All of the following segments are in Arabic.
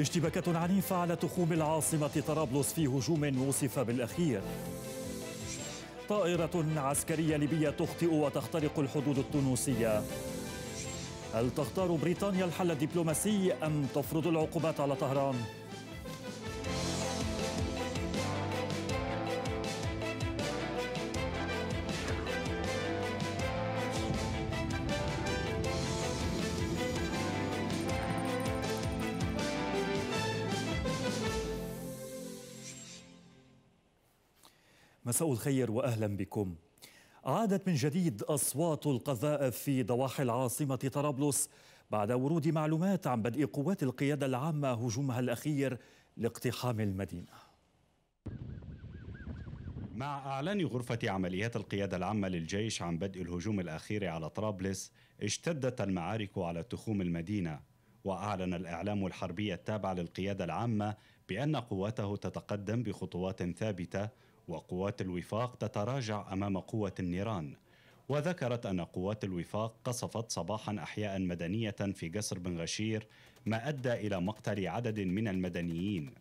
اشتباكات عنيفة على تخوم العاصمة طرابلس في هجوم وصف بالأخير طائرة عسكرية ليبية تخطئ وتخترق الحدود التونسية هل تختار بريطانيا الحل الدبلوماسي أم تفرض العقوبات على طهران؟ مساء الخير واهلا بكم. عادت من جديد اصوات القذائف في ضواحي العاصمه طرابلس بعد ورود معلومات عن بدء قوات القياده العامه هجومها الاخير لاقتحام المدينه. مع اعلان غرفه عمليات القياده العامه للجيش عن بدء الهجوم الاخير على طرابلس اشتدت المعارك على تخوم المدينه واعلن الاعلام الحربي التابع للقياده العامه بان قواته تتقدم بخطوات ثابته وقوات الوفاق تتراجع امام قوه النيران وذكرت ان قوات الوفاق قصفت صباحا احياء مدنيه في جسر بن غشير ما ادى الى مقتل عدد من المدنيين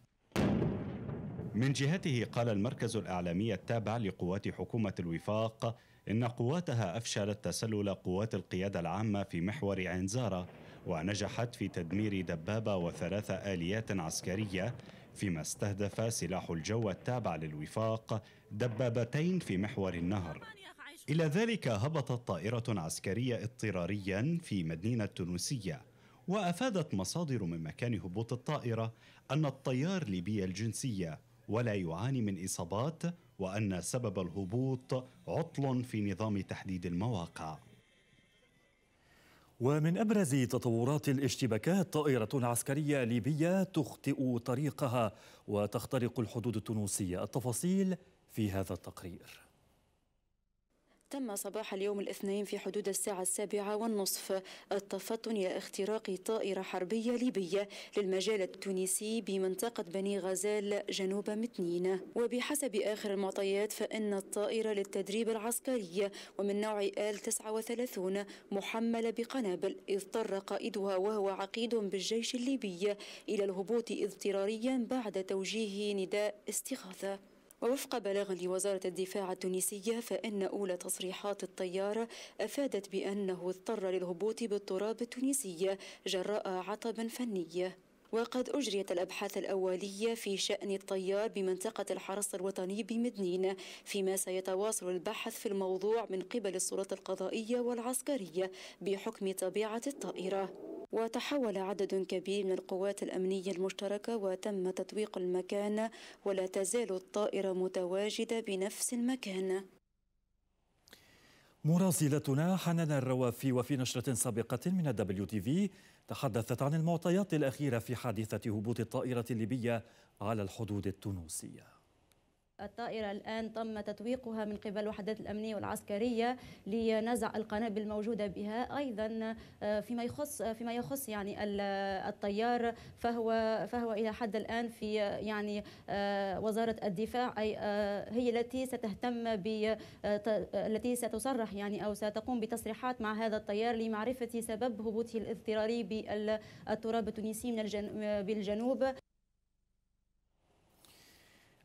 من جهته قال المركز الاعلامي التابع لقوات حكومه الوفاق ان قواتها افشلت تسلل قوات القياده العامه في محور عنزاره ونجحت في تدمير دبابه وثلاث اليات عسكريه فيما استهدف سلاح الجو التابع للوفاق دبابتين في محور النهر إلى ذلك هبطت طائرة عسكرية اضطراريا في مدينة تونسية وأفادت مصادر من مكان هبوط الطائرة أن الطيار ليبي الجنسية ولا يعاني من إصابات وأن سبب الهبوط عطل في نظام تحديد المواقع ومن أبرز تطورات الاشتباكات طائرة عسكرية ليبية تخطئ طريقها وتخترق الحدود التونسية التفاصيل في هذا التقرير تم صباح اليوم الاثنين في حدود الساعة السابعة والنصف التفطن لاختراق طائرة حربية ليبية للمجال التونسي بمنطقة بني غزال جنوب متنين وبحسب آخر المعطيات فإن الطائرة للتدريب العسكري ومن نوع آل 39 محملة بقنابل اضطر قائدها وهو عقيد بالجيش الليبي إلى الهبوط اضطراريا بعد توجيه نداء استغاثة ووفق بلاغ لوزارة الدفاع التونسية فإن أولى تصريحات الطيار أفادت بأنه اضطر للهبوط بالتراب التونسي جراء عطب فني وقد أجريت الأبحاث الأولية في شأن الطيار بمنطقة الحرس الوطني بمدنين فيما سيتواصل البحث في الموضوع من قبل السلطة القضائية والعسكرية بحكم طبيعة الطائرة وتحول عدد كبير من القوات الأمنية المشتركة وتم تطويق المكان ولا تزال الطائرة متواجدة بنفس المكان مراسلتنا حنان الروافي وفي نشرة سابقة من الدبليو تي في تحدثت عن المعطيات الأخيرة في حادثة هبوط الطائرة الليبية على الحدود التونسية الطائرة الآن تم تطويقها من قبل الوحدات الأمنية والعسكرية لنزع القنابل الموجودة بها أيضا آه، فيما يخص فيما يخص يعني الطيار فهو فهو إلى حد الآن في يعني آه، وزارة الدفاع أي آه، هي التي ستهتم ب التي ستصرح يعني أو ستقوم بتصريحات مع هذا الطيار لمعرفة سبب هبوطه الاضطراري بالتراب التونسي من الجنوب بالجنوب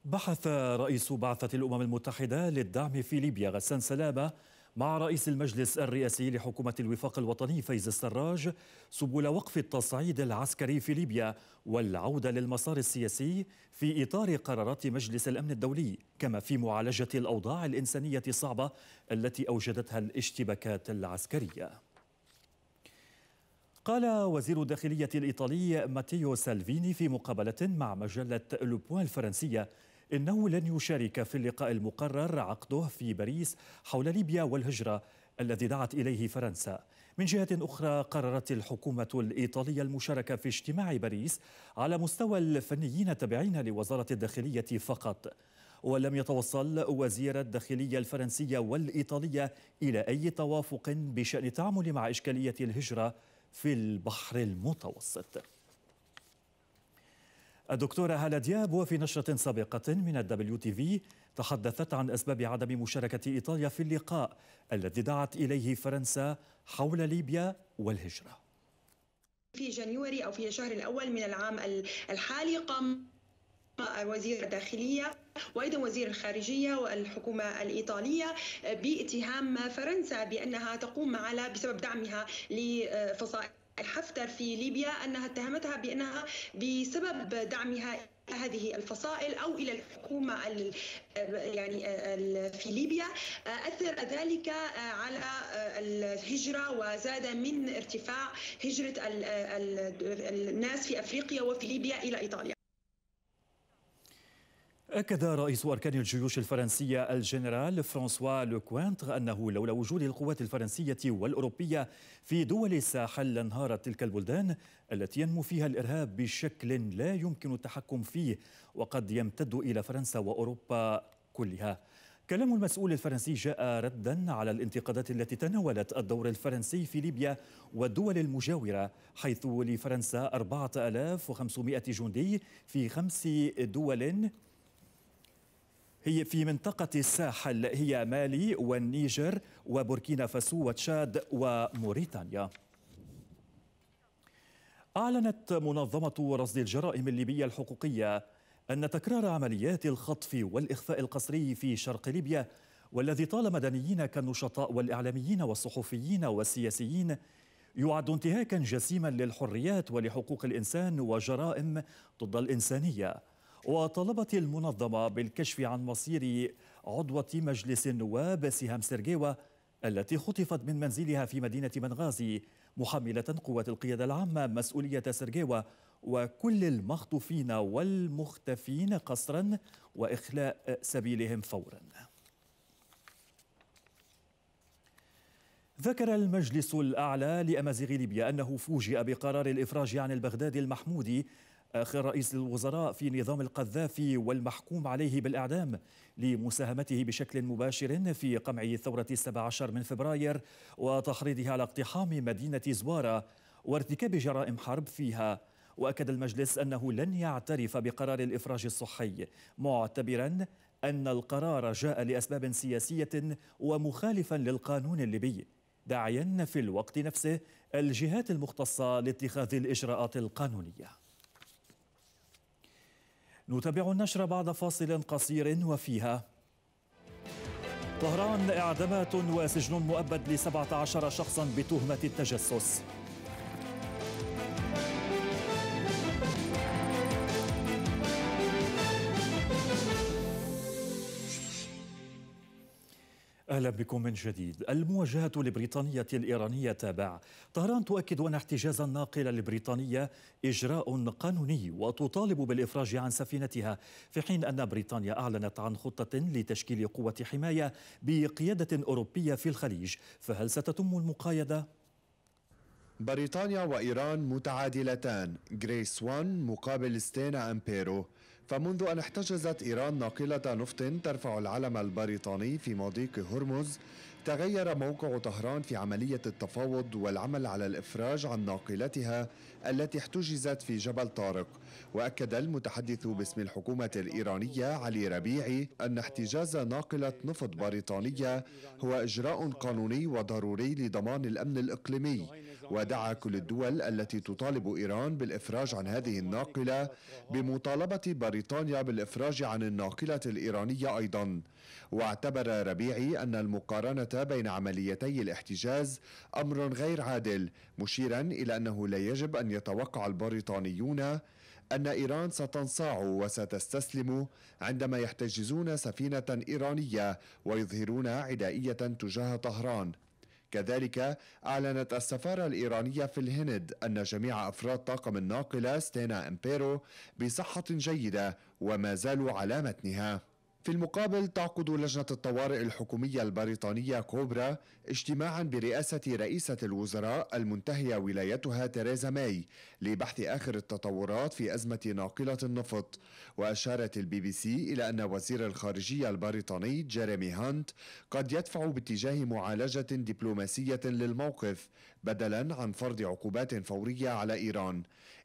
بحث رئيس بعثة الأمم المتحدة للدعم في ليبيا غسان سلامة مع رئيس المجلس الرئاسي لحكومة الوفاق الوطني فايز السراج سبل وقف التصعيد العسكري في ليبيا والعودة للمسار السياسي في إطار قرارات مجلس الأمن الدولي كما في معالجة الأوضاع الإنسانية الصعبة التي أوجدتها الاشتباكات العسكرية قال وزير الداخلية الإيطالي ماتيو سالفيني في مقابلة مع مجلة لوبوان الفرنسية إنه لن يشارك في اللقاء المقرر عقده في باريس حول ليبيا والهجرة الذي دعت إليه فرنسا من جهة أخرى قررت الحكومة الإيطالية المشاركة في اجتماع باريس على مستوى الفنيين التابعين لوزارة الداخلية فقط ولم يتوصل وزير الداخلية الفرنسية والإيطالية إلى أي توافق بشأن التعامل مع إشكالية الهجرة في البحر المتوسط الدكتورة هالة دياب وفي نشرة سابقة من الدبليو تي في تحدثت عن أسباب عدم مشاركة إيطاليا في اللقاء الذي دعت إليه فرنسا حول ليبيا والهجرة في جانيوري أو في الشهر الأول من العام الحالي قام وزير الداخلية وايضا وزير الخارجيه والحكومه الايطاليه باتهام فرنسا بانها تقوم على بسبب دعمها لفصائل حفتر في ليبيا أنها اتهمتها بأنها بسبب دعمها هذه الفصائل او الى الحكومه يعني في ليبيا اثر ذلك على الهجره وزاد من ارتفاع هجره الناس في افريقيا وفي ليبيا الى ايطاليا أكد رئيس أركان الجيوش الفرنسية الجنرال فرانسوا لوكوانتر أنه لولا وجود القوات الفرنسية والأوروبية في دول الساحل لانهارت تلك البلدان التي ينمو فيها الإرهاب بشكل لا يمكن التحكم فيه وقد يمتد إلى فرنسا وأوروبا كلها كلام المسؤول الفرنسي جاء ردا على الانتقادات التي تناولت الدور الفرنسي في ليبيا والدول المجاورة حيث لفرنسا 4500 جندي في خمس دول هي في منطقة الساحل هي مالي والنيجر وبوركينا فاسو وتشاد وموريتانيا أعلنت منظمة رصد الجرائم الليبية الحقوقية أن تكرار عمليات الخطف والإخفاء القسري في شرق ليبيا والذي طال مدنيين كالنشطاء والإعلاميين والصحفيين والسياسيين يعد انتهاكا جسيما للحريات ولحقوق الإنسان وجرائم ضد الإنسانية وطالبت المنظمة بالكشف عن مصير عضوة مجلس النواب سهام سرجيوا التي خطفت من منزلها في مدينة بنغازي محملة قوات القيادة العامة مسؤولية سرجيوا وكل المخطوفين والمختفين قسرا وإخلاء سبيلهم فورا ذكر المجلس الأعلى لأمازيغ ليبيا أنه فوجئ بقرار الإفراج عن البغدادي المحمودي آخر رئيس للوزراء في نظام القذافي والمحكوم عليه بالإعدام لمساهمته بشكل مباشر في قمع ثورة 17 من فبراير وتحريضها على اقتحام مدينة زوارة وارتكاب جرائم حرب فيها وأكد المجلس أنه لن يعترف بقرار الإفراج الصحي معتبرا أن القرار جاء لأسباب سياسية ومخالفا للقانون الليبي داعيا في الوقت نفسه الجهات المختصة لاتخاذ الإجراءات القانونية نتابع النشر بعد فاصل قصير وفيها طهران إعدامات وسجن مؤبد لسبعة عشر شخصا بتهمة التجسس أهلا بكم من جديد المواجهة البريطانية الإيرانية تابع طهران تؤكد أن احتجاز الناقلة البريطانية إجراء قانوني وتطالب بالإفراج عن سفينتها في حين أن بريطانيا أعلنت عن خطة لتشكيل قوة حماية بقيادة أوروبية في الخليج فهل ستتم المقايدة؟ بريطانيا وإيران متعادلتان جريس 1 مقابل ستينا أمبيرو فمنذ أن احتجزت إيران ناقلة نفط ترفع العلم البريطاني في مضيق هرمز تغير موقع طهران في عملية التفاوض والعمل على الإفراج عن ناقلتها التي احتجزت في جبل طارق وأكد المتحدث باسم الحكومة الإيرانية علي ربيعي أن احتجاز ناقلة نفط بريطانية هو إجراء قانوني وضروري لضمان الأمن الإقليمي ودعا كل الدول التي تطالب إيران بالإفراج عن هذه الناقلة بمطالبة بريطانيا بالإفراج عن الناقلة الإيرانية أيضا واعتبر ربيعي أن المقارنة بين عمليتي الاحتجاز امر غير عادل مشيرا الى انه لا يجب ان يتوقع البريطانيون ان ايران ستنصاع وستستسلم عندما يحتجزون سفينه ايرانيه ويظهرون عدائيه تجاه طهران كذلك أعلنت السفارة الإيرانية في الهند أن جميع أفراد طاقم الناقلة ستينا إمبيرو بصحة جيدة وما زالوا على متنها في المقابل تعقد لجنة الطوارئ الحكومية البريطانية كوبرا اجتماعا برئاسة رئيسة الوزراء المنتهية ولايتها تيريزا ماي لبحث آخر التطورات في أزمة ناقلة النفط وأشارت البي بي سي إلى أن وزير الخارجية البريطاني جيريمي هانت قد يدفع باتجاه معالجة دبلوماسية للموقف بدلا عن فرض عقوبات فورية على إيران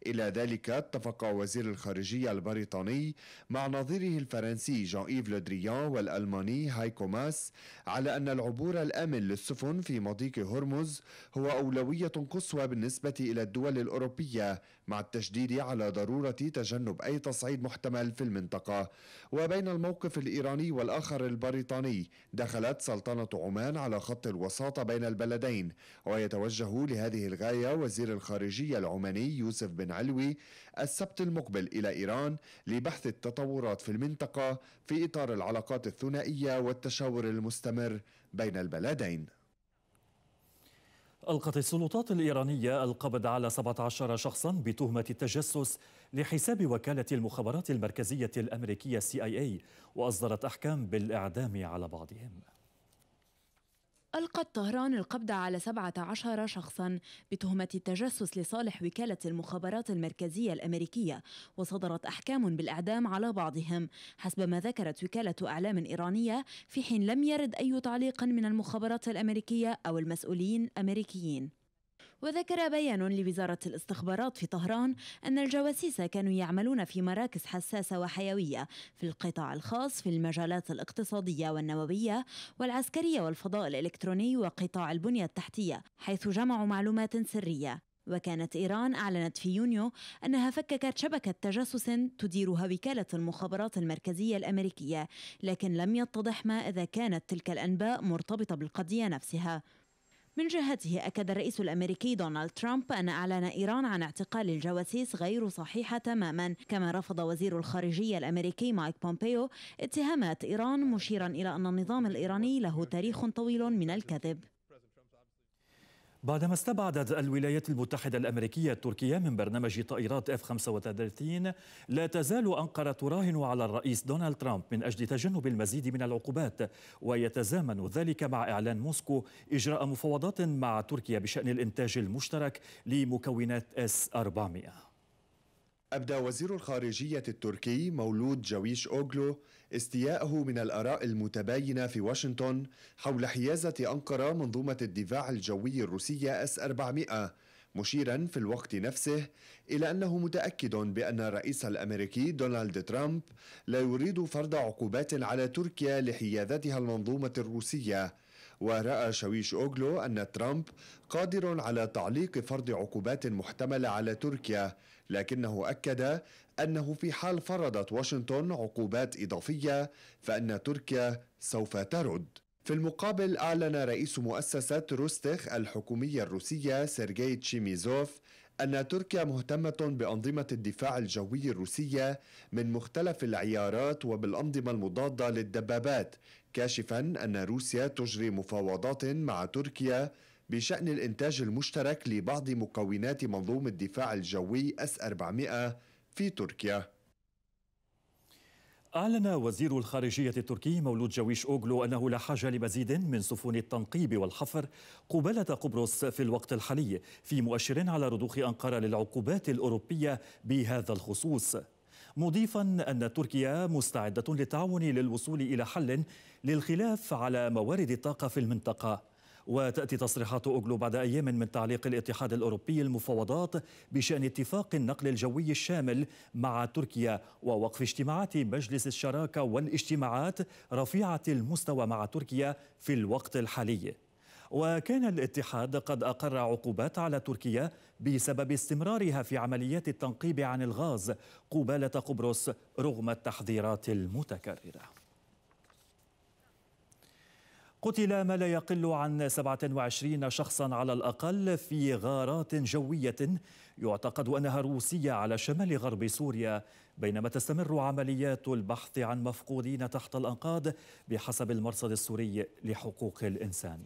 إلى ذلك اتفق وزير الخارجية البريطاني مع نظيره الفرنسي جان إيف لودريان والألماني هايكو ماس على أن العبور الآمن للسفن في مضيق هرمز هو أولوية قصوى بالنسبة إلى الدول الأوروبية مع التشديد على ضرورة تجنب أي تصعيد محتمل في المنطقة وبين الموقف الإيراني والآخر البريطاني دخلت سلطنة عمان على خط الوساطة بين البلدين ويتوجه لهذه الغاية وزير الخارجية العماني يوسف بن علوي السبت المقبل إلى إيران لبحث التطورات في المنطقة في إطار العلاقات الثنائية والتشاور المستمر بين البلدين ألقت السلطات الإيرانية القبض على 17 شخصا بتهمة التجسس لحساب وكالة المخابرات المركزية الأمريكية CIA إيه، وأصدرت أحكام بالإعدام على بعضهم ألقت طهران القبض على 17 شخصا بتهمة التجسس لصالح وكالة المخابرات المركزية الأمريكية وصدرت أحكام بالإعدام على بعضهم حسب ما ذكرت وكالة أعلام إيرانية في حين لم يرد أي تعليق من المخابرات الأمريكية أو المسؤولين الأمريكيين وذكر بيان لوزارة الاستخبارات في طهران أن الجواسيس كانوا يعملون في مراكز حساسة وحيوية في القطاع الخاص في المجالات الاقتصادية والنووية والعسكرية والفضاء الإلكتروني وقطاع البنية التحتية حيث جمعوا معلومات سرية وكانت إيران أعلنت في يونيو أنها فككت شبكة تجسس تديرها وكالة المخابرات المركزية الأمريكية لكن لم يتضح ما إذا كانت تلك الأنباء مرتبطة بالقضية نفسها من جهته أكد الرئيس الأمريكي دونالد ترامب أن أعلان إيران عن اعتقال الجواسيس غير صحيحة تماما كما رفض وزير الخارجية الأمريكي مايك بومبيو اتهامات إيران مشيرا إلى أن النظام الإيراني له تاريخ طويل من الكذب بعدما استبعدت الولايات المتحدة الأمريكية تركيا من برنامج طائرات F-35 لا تزال أنقرة تراهن على الرئيس دونالد ترامب من أجل تجنب المزيد من العقوبات ويتزامن ذلك مع إعلان موسكو إجراء مفاوضات مع تركيا بشأن الإنتاج المشترك لمكونات S-400 أبدى وزير الخارجية التركي مولود جويش أوغلو استياءه من الآراء المتباينة في واشنطن حول حيازة أنقرة منظومة الدفاع الجوي الروسية أس 400 مشيرا في الوقت نفسه إلى أنه متأكد بأن الرئيس الأمريكي دونالد ترامب لا يريد فرض عقوبات على تركيا لحيازتها المنظومة الروسية ورأى شويش أوغلو أن ترامب قادر على تعليق فرض عقوبات محتملة على تركيا لكنه أكد أنه في حال فرضت واشنطن عقوبات إضافية فإن تركيا سوف ترد في المقابل أعلن رئيس مؤسسة روستخ الحكومية الروسية سيرجي تشيميزوف أن تركيا مهتمة بأنظمة الدفاع الجوي الروسية من مختلف العيارات وبالأنظمة المضادة للدبابات كاشفا أن روسيا تجري مفاوضات مع تركيا بشأن الإنتاج المشترك لبعض مكونات منظوم الدفاع الجوي أس 400 في تركيا أعلن وزير الخارجية التركي مولود جويش أوغلو أنه لا حاجة لمزيد من سفن التنقيب والحفر قبالة قبرص في الوقت الحالي في مؤشر على رضوخ أنقرة للعقوبات الأوروبية بهذا الخصوص مضيفا أن تركيا مستعدة للتعاون للوصول إلى حل للخلاف على موارد الطاقة في المنطقة وتأتي تصريحات أوغلو بعد أيام من تعليق الاتحاد الأوروبي المفاوضات بشأن اتفاق النقل الجوي الشامل مع تركيا ووقف اجتماعات مجلس الشراكة والاجتماعات رفيعة المستوى مع تركيا في الوقت الحالي وكان الاتحاد قد أقر عقوبات على تركيا بسبب استمرارها في عمليات التنقيب عن الغاز قبالة قبرص رغم التحذيرات المتكررة قتل ما لا يقل عن 27 شخصا على الأقل في غارات جوية يعتقد أنها روسية على شمال غرب سوريا بينما تستمر عمليات البحث عن مفقودين تحت الأنقاض بحسب المرصد السوري لحقوق الإنسان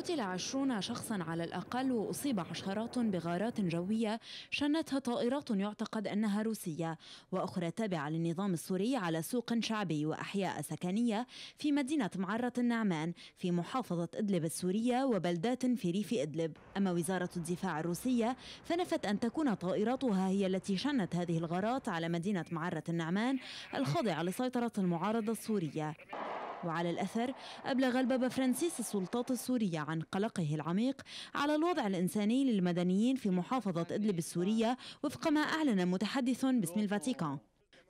قتل عشرون شخصا على الأقل وأصيب عشرات بغارات جوية شنتها طائرات يعتقد أنها روسية وأخرى تابعة للنظام السوري على سوق شعبي وأحياء سكنية في مدينة معرة النعمان في محافظة إدلب السورية وبلدات في ريف إدلب أما وزارة الدفاع الروسية فنفت أن تكون طائراتها هي التي شنت هذه الغارات على مدينة معرة النعمان الخاضعة لسيطرة المعارضة السورية وعلى الأثر أبلغ البابا فرانسيس السلطات السورية عن قلقه العميق على الوضع الإنساني للمدنيين في محافظة إدلب السورية وفق ما أعلن متحدث باسم الفاتيكان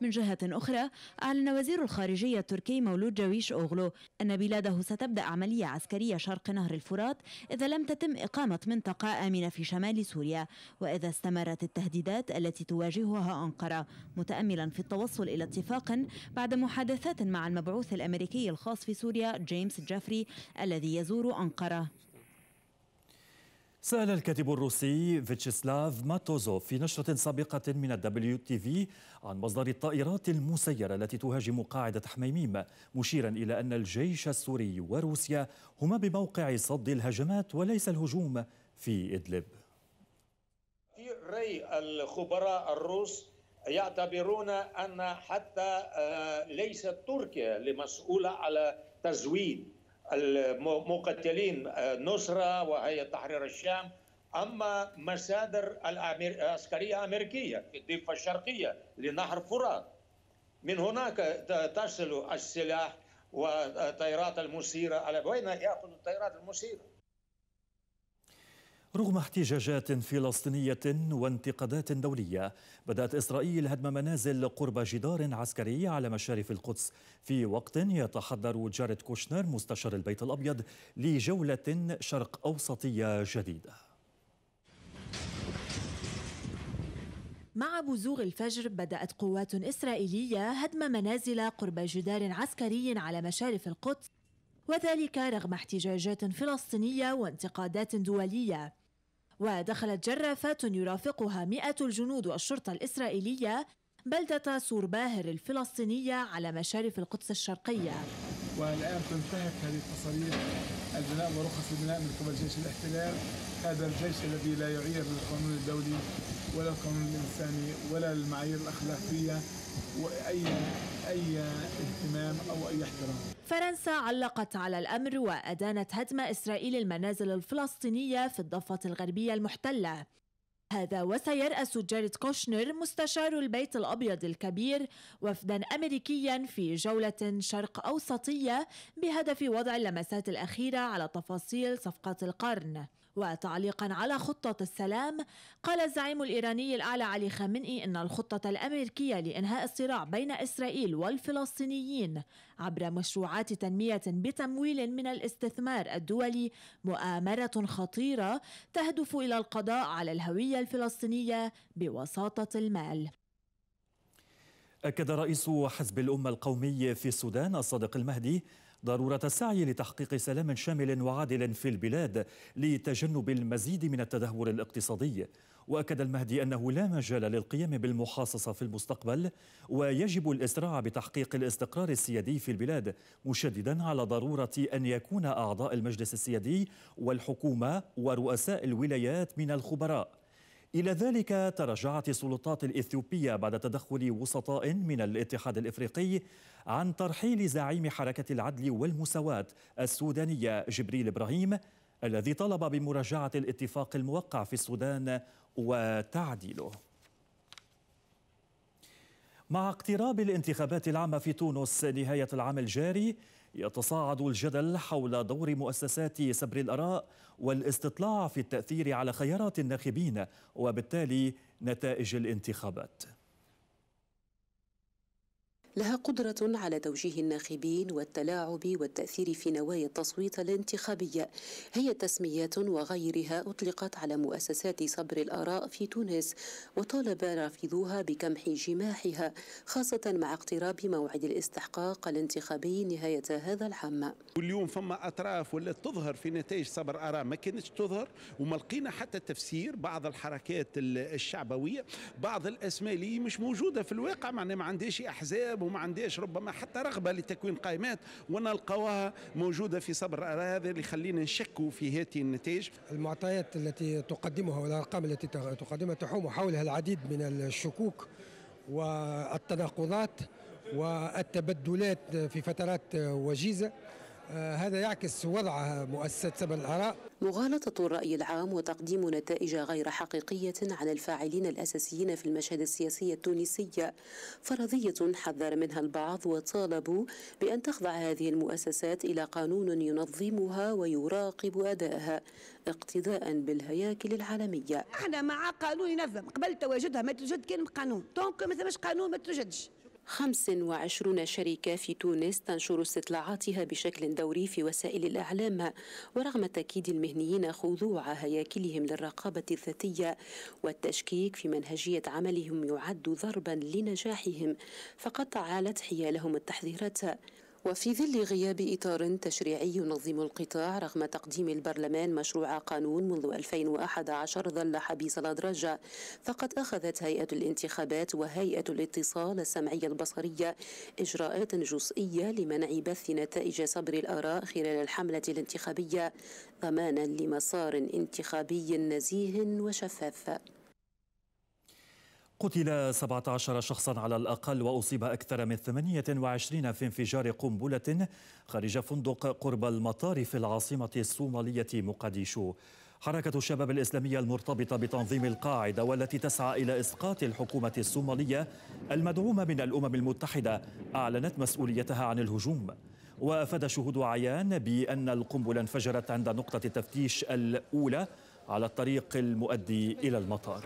من جهة أخرى أعلن وزير الخارجية التركي مولود جويش أوغلو أن بلاده ستبدأ عملية عسكرية شرق نهر الفرات إذا لم تتم إقامة منطقة آمنة في شمال سوريا وإذا استمرت التهديدات التي تواجهها أنقرة متأملا في التوصل إلى اتفاق بعد محادثات مع المبعوث الأمريكي الخاص في سوريا جيمس جافري الذي يزور أنقرة سأل الكاتب الروسي فيتشيسلاف ماتوزوف في نشرة سابقة من الدبليو تي في عن مصدر الطائرات المسيرة التي تهاجم قاعدة حميميم مشيرا إلى أن الجيش السوري وروسيا هما بموقع صد الهجمات وليس الهجوم في إدلب في رأي الخبراء الروس يعتبرون أن حتى آه، ليست تركيا لمسؤولة على تزويد المقتلين آه، نصرة وهي تحرير الشام أما مصادر العسكرية الأمريكية في الضفة الشرقية لنهر فرات من هناك تصل السلاح والطائرات المسيرة على وين يأخذ الطائرات المسيرة رغم احتجاجات فلسطينية وانتقادات دولية بدأت إسرائيل هدم منازل قرب جدار عسكري على مشارف القدس في وقت يتحضر جارد كوشنر مستشار البيت الأبيض لجولة شرق أوسطية جديدة مع بزوغ الفجر بدأت قوات إسرائيلية هدم منازل قرب جدار عسكري على مشارف القدس وذلك رغم احتجاجات فلسطينيه وانتقادات دوليه ودخلت جرافات يرافقها مئة الجنود والشرطة الإسرائيلية بلدة سور باهر الفلسطينية على مشارف القدس الشرقية والآن تنتهك هذه التصاريح البناء ورخص البناء من قبل جيش الاحتلال هذا الجيش الذي لا يعير للقانون الدولي ولا القانون الإنساني ولا المعايير الأخلاقية وأي أي اهتمام أو أي احترام فرنسا علقت على الأمر وأدانت هدم إسرائيل المنازل الفلسطينية في الضفة الغربية المحتلة هذا وسيرأس جاريد كوشنر مستشار البيت الأبيض الكبير وفدا أمريكيا في جولة شرق أوسطية بهدف وضع اللمسات الأخيرة على تفاصيل صفقة القرن وتعليقا على خطة السلام قال الزعيم الإيراني الأعلى علي خامنئي إن الخطة الأمريكية لإنهاء الصراع بين إسرائيل والفلسطينيين عبر مشروعات تنمية بتمويل من الاستثمار الدولي مؤامرة خطيرة تهدف إلى القضاء على الهوية الفلسطينية بوساطة المال أكد رئيس حزب الأمة القومي في السودان الصادق المهدي ضرورة السعي لتحقيق سلام شامل وعادل في البلاد لتجنب المزيد من التدهور الاقتصادي وأكد المهدي أنه لا مجال للقيام بالمحاصصة في المستقبل ويجب الإسراع بتحقيق الاستقرار السيادي في البلاد مشددا على ضرورة أن يكون أعضاء المجلس السيادي والحكومة ورؤساء الولايات من الخبراء إلى ذلك تراجعت السلطات الإثيوبية بعد تدخل وسطاء من الاتحاد الإفريقي عن ترحيل زعيم حركة العدل والمساواة السودانية جبريل إبراهيم الذي طلب بمراجعة الاتفاق الموقع في السودان وتعديله مع اقتراب الانتخابات العامة في تونس نهاية العام الجاري يتصاعد الجدل حول دور مؤسسات سبر الآراء والاستطلاع في التأثير على خيارات الناخبين وبالتالي نتائج الانتخابات لها قدرة على توجيه الناخبين والتلاعب والتأثير في نوايا التصويت الانتخابية هي تسميات وغيرها أطلقت على مؤسسات صبر الآراء في تونس وطالب رافضوها بكمح جماحها خاصة مع اقتراب موعد الاستحقاق الانتخابي نهاية هذا العام واليوم فما أطراف ولا تظهر في نتائج صبر آراء ما كانتش تظهر وما لقينا حتى تفسير بعض الحركات الشعبوية بعض الأسماء اللي مش موجودة في الواقع معناها ما عندهاش أحزاب الشباب وما عنديش ربما حتى رغبة لتكوين قائمات ونلقاها موجودة في صبر هذا اللي يخلينا نشكوا في هذه النتائج المعطيات التي تقدمها والأرقام التي تقدمها تحوم حولها العديد من الشكوك والتناقضات والتبدلات في فترات وجيزة هذا يعكس وضع مؤسسة سبع الآراء مغالطة الرأي العام وتقديم نتائج غير حقيقية على الفاعلين الأساسيين في المشهد السياسي التونسي فرضية حذر منها البعض وطالبوا بأن تخضع هذه المؤسسات إلى قانون ينظمها ويراقب أدائها اقتداء بالهياكل العالمية احنا مع قانون ينظم قبل تواجدها ما توجد كان قانون دونك ما ثماش قانون ما توجدش 25 شركة في تونس تنشر استطلاعاتها بشكل دوري في وسائل الإعلام ورغم تأكيد المهنيين خضوع هياكلهم للرقابة الذاتية والتشكيك في منهجية عملهم يعد ضربا لنجاحهم فقد تعالت حيالهم التحذيرات وفي ظل غياب إطار تشريعي ينظم القطاع رغم تقديم البرلمان مشروع قانون منذ 2011 ظل حبيس الأدراجة فقد أخذت هيئة الانتخابات وهيئة الاتصال السمعية البصرية إجراءات جزئية لمنع بث نتائج صبر الآراء خلال الحملة الانتخابية ضمانا لمسار انتخابي نزيه وشفاف قتل 17 شخصا على الأقل وأصيب أكثر من 28 في انفجار قنبلة خارج فندق قرب المطار في العاصمة الصومالية مقديشو حركة الشباب الإسلامية المرتبطة بتنظيم القاعدة والتي تسعى إلى إسقاط الحكومة الصومالية المدعومة من الأمم المتحدة أعلنت مسؤوليتها عن الهجوم وأفاد شهود عيان بأن القنبلة انفجرت عند نقطة التفتيش الأولى على الطريق المؤدي إلى المطار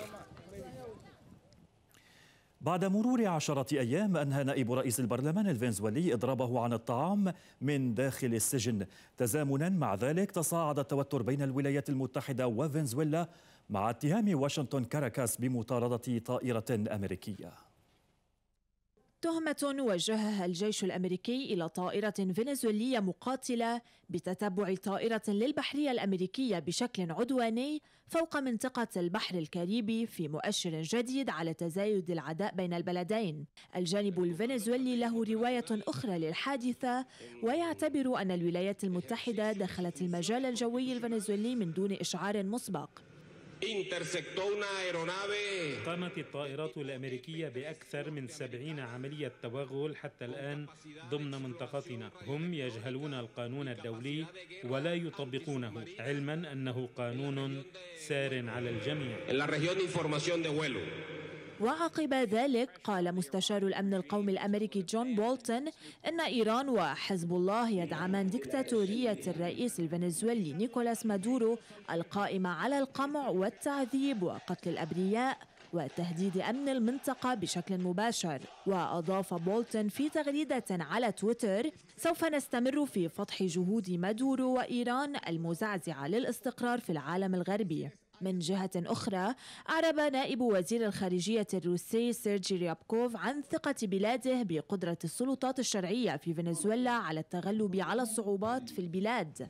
بعد مرور عشرة أيام أنهى نائب رئيس البرلمان الفنزويلي إضرابه عن الطعام من داخل السجن تزامنا مع ذلك تصاعد التوتر بين الولايات المتحدة وفنزويلا مع اتهام واشنطن كاراكاس بمطاردة طائرة أمريكية تهمة وجهها الجيش الأمريكي إلى طائرة فنزويلية مقاتلة بتتبع طائرة للبحرية الأمريكية بشكل عدواني فوق منطقة البحر الكاريبي في مؤشر جديد على تزايد العداء بين البلدين. الجانب الفنزويلي له رواية أخرى للحادثة ويعتبر أن الولايات المتحدة دخلت المجال الجوي الفنزويلي من دون إشعار مسبق. قامت الطائرات الأمريكية بأكثر من سبعين عملية توغل حتى الآن ضمن منطقتنا هم يجهلون القانون الدولي ولا يطبقونه علما أنه قانون سار على الجميع وعقب ذلك قال مستشار الأمن القومي الأمريكي جون بولتون أن إيران وحزب الله يدعمان ديكتاتورية الرئيس الفنزويلي نيكولاس مادورو القائمة على القمع والتعذيب وقتل الأبرياء وتهديد أمن المنطقة بشكل مباشر وأضاف بولتون في تغريدة على تويتر سوف نستمر في فتح جهود مادورو وإيران المزعزعة للاستقرار في العالم الغربي من جهة أخرى أعرب نائب وزير الخارجية الروسي سيرجي ريابكوف عن ثقة بلاده بقدرة السلطات الشرعية في فنزويلا على التغلب على الصعوبات في البلاد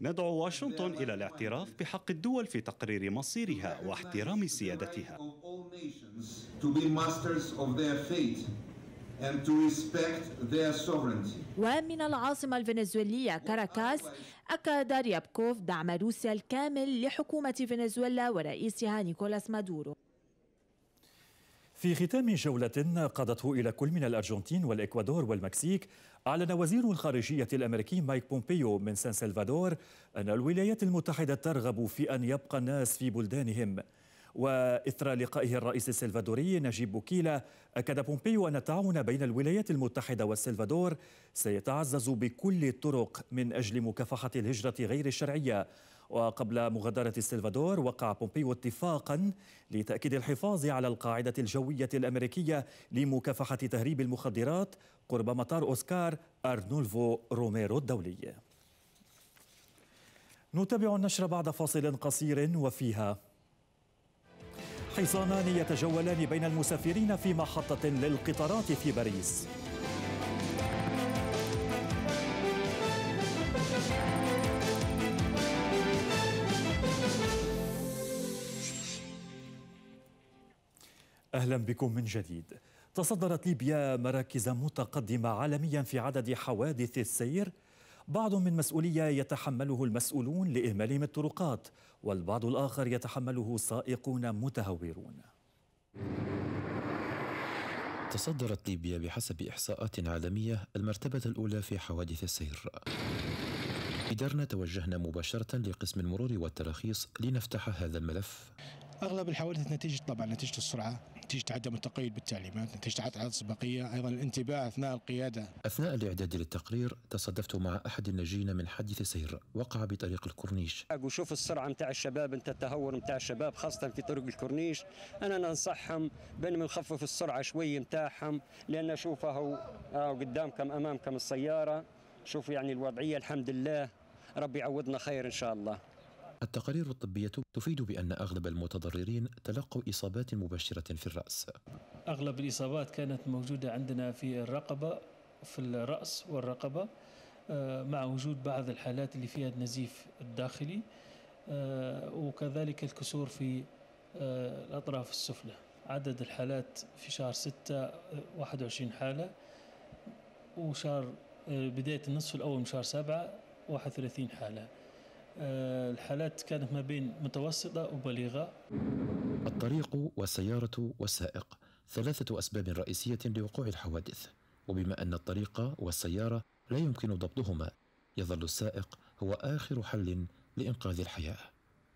ندعو واشنطن إلى الاعتراف بحق الدول في تقرير مصيرها واحترام سيادتها and to respect their sovereignty. ومن العاصمة الفنزويلية كاراكاس أكد ريابكوف دعم روسيا الكامل لحكومة فنزويلا ورئيسها نيكولاس مادورو في ختام جولة قادته إلى كل من الأرجنتين والإكوادور والمكسيك أعلن وزير الخارجية الأمريكي مايك بومبيو من سان سلفادور أن الولايات المتحدة ترغب في أن يبقى الناس في بلدانهم وإثر لقائه الرئيس السلفادوري نجيب بوكيلا أكد بومبيو أن التعاون بين الولايات المتحدة والسلفادور سيتعزز بكل الطرق من أجل مكافحة الهجرة غير الشرعية وقبل مغادرة السلفادور وقع بومبيو اتفاقا لتأكيد الحفاظ على القاعدة الجوية الأمريكية لمكافحة تهريب المخدرات قرب مطار أوسكار أرنولفو روميرو الدولي نتابع النشر بعد فاصل قصير وفيها حصانان يتجولان بين المسافرين في محطة للقطارات في باريس أهلا بكم من جديد تصدرت ليبيا مراكز متقدمة عالميا في عدد حوادث السير بعض من مسؤولية يتحمله المسؤولون لإهمالهم الطرقات والبعض الآخر يتحمله سائقون متهورون تصدرت ليبيا بحسب إحصاءات عالمية المرتبة الأولى في حوادث السير درنا توجهنا مباشرة لقسم المرور والتراخيص لنفتح هذا الملف أغلب الحوادث نتيجة طبعا نتيجة السرعة نتيجه عدم التقيد بالتعليمات نتيجه عدم سباقيه ايضا الانتباه اثناء القياده اثناء الاعداد للتقرير تصادفت مع احد الناجين من حادث سير وقع بطريق الكورنيش وشوف السرعه نتاع الشباب انت التهور نتاع الشباب خاصه في طرق الكورنيش انا ننصحهم بان نخفف السرعه شوي نتاعهم لان شوف اهو قدامكم امامكم السياره شوف يعني الوضعيه الحمد لله ربي يعوضنا خير ان شاء الله التقارير الطبية تفيد بأن أغلب المتضررين تلقوا إصابات مباشرة في الرأس أغلب الإصابات كانت موجودة عندنا في الرقبة في الرأس والرقبة آه، مع وجود بعض الحالات اللي فيها النزيف الداخلي آه، وكذلك الكسور في آه، الأطراف السفلى عدد الحالات في شهر 6 21 حالة وشهر بداية النصف الأول من شهر 7 31 حالة آه، الحالات كانت ما بين متوسطة وبليغة الطريق والسيارة والسائق ثلاثة أسباب رئيسية لوقوع الحوادث وبما أن الطريق والسيارة لا يمكن ضبطهما يظل السائق هو آخر حل لإنقاذ الحياة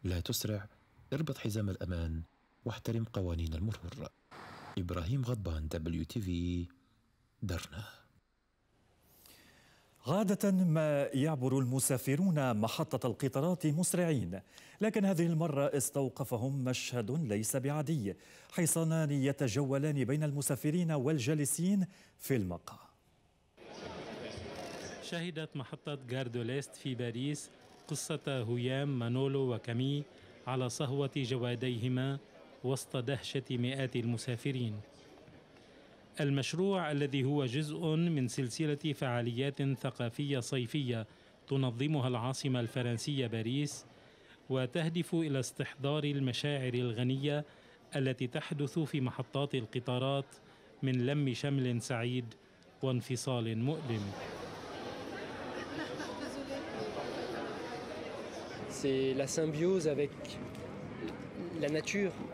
لا تسرع اربط حزام الأمان واحترم قوانين المرور إبراهيم غضبان دبليو تي في درنا عادة ما يعبر المسافرون محطة القطارات مسرعين لكن هذه المرة استوقفهم مشهد ليس بعادي حصانان يتجولان بين المسافرين والجالسين في المقهى شهدت محطة غاردوليست في باريس قصة هيام مانولو وكامي على صهوة جواديهما وسط دهشة مئات المسافرين المشروع الذي هو جزء من سلسلة فعاليات ثقافية صيفية تنظمها العاصمة الفرنسية باريس وتهدف إلى استحضار المشاعر الغنية التي تحدث في محطات القطارات من لم شمل سعيد وانفصال مؤلم C'est la symbiose avec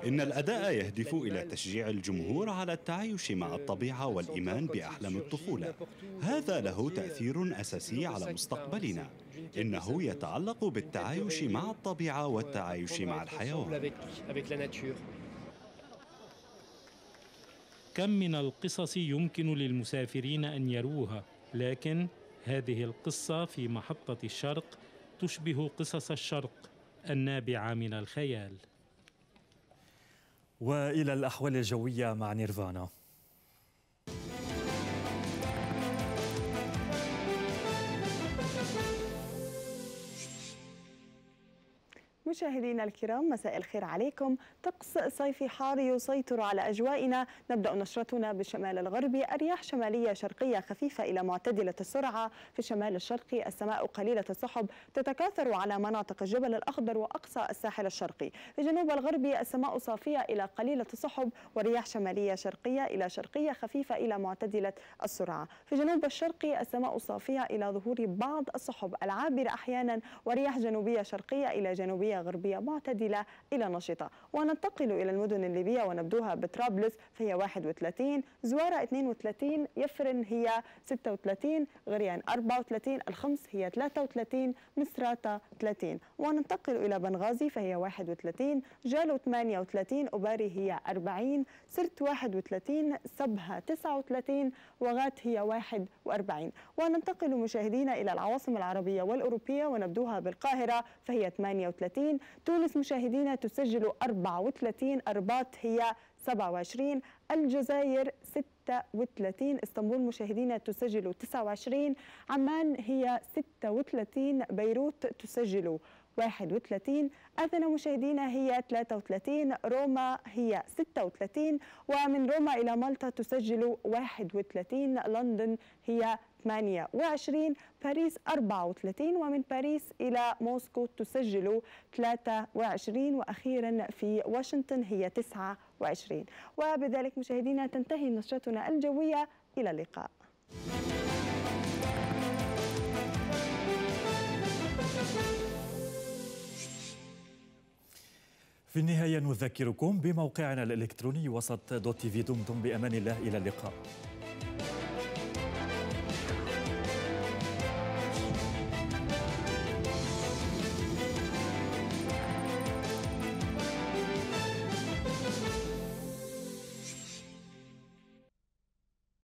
إن الأداء يهدف إلى تشجيع الجمهور على التعايش مع euh, الطبيعة والإيمان بأحلام الطفولة هذا له تأثير euh, أساسي على مستقبلنا إنه يتعلق بالتعايش مع الطبيعة euh, والتعايش مع الحيوان كم من القصص يمكن للمسافرين أن يروها لكن هذه القصة في محطة الشرق تشبه قصص الشرق النابعة من الخيال والى الاحوال الجويه مع نيرفانا مشاهدينا الكرام مساء الخير عليكم طقس صيفي حار يسيطر على أجوائنا نبدأ نشرتنا بالشمال الغربي أرياح شمالية شرقية خفيفة إلى معتدلة السرعة في الشمال الشرقي السماء قليلة السحب تتكاثر على مناطق الجبل الأخضر وأقصى الساحل الشرقي في الجنوب الغربي السماء صافية إلى قليلة السحب ورياح شمالية شرقية إلى شرقية خفيفة إلى معتدلة السرعة في الجنوب الشرقي السماء صافية إلى ظهور بعض السحب العابرة أحيانا ورياح جنوبية شرقية إلى جنوبية غربية معتدلة إلى نشطة وننتقل إلى المدن الليبية ونبدوها بطرابلس فهي 31 زوارة 32 يفرن هي 36 غريان 34 الخمس هي 33 مصراتة 30 وننتقل إلى بنغازي فهي 31 جالو 38 أباري هي 40 سرت 31 سبها 39 وغات هي 41 وننتقل مشاهدينا إلى العواصم العربية والأوروبية ونبدوها بالقاهرة فهي 38 تونس مشاهدينا تسجل 34 أرباط هي 27 الجزائر 36 اسطنبول مشاهدينا تسجل 29 عمان هي 36 بيروت تسجل 31 أثنا مشاهدينا هي 33 روما هي 36 ومن روما إلى مالطا تسجل 31 لندن هي 28 باريس 34 ومن باريس إلى موسكو تسجل 23 وأخيرا في واشنطن هي 9 2020 وبذلك مشاهدينا تنتهي نشرتنا الجوية إلى اللقاء في النهاية نذكركم بموقعنا الإلكتروني وسط دوت تي في دمتم بأمان الله إلى اللقاء